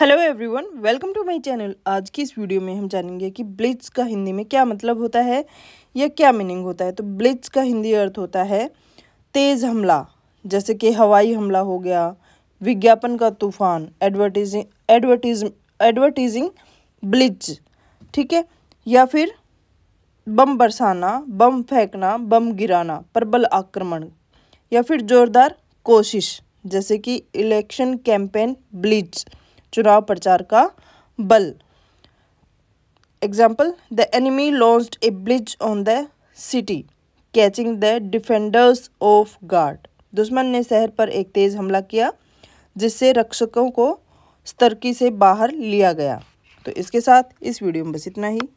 hello everyone welcome to my channel आज की इस वीडियो में हम जानेंगे कि ब्लिच का हिंदी में क्या मतलब होता है या क्या मीनिंग होता है तो ब्लिच का हिंदी अर्थ होता है तेज़ हमला जैसे कि हवाई हमला हो गया विज्ञापन का तूफान एडवर्टीजिंग एडवर्टीज एडवर्टीजिंग ब्लिच ठीक है या फिर बम बरसाना बम फेंकना बम गिराना प्रबल आक्रमण या फिर जोरदार कोशिश जैसे कि इलेक्शन कैंपेन ब्लिच चुनाव प्रचार का बल example the enemy launch a bridge on the city catching the defenders off guard दुश्मन ने शहर पर एक तेज हमला किया जिससे रक्षकों को स्तरकी से बाहर लिया गया तो इसके साथ इस वीडियो में बस इतना ही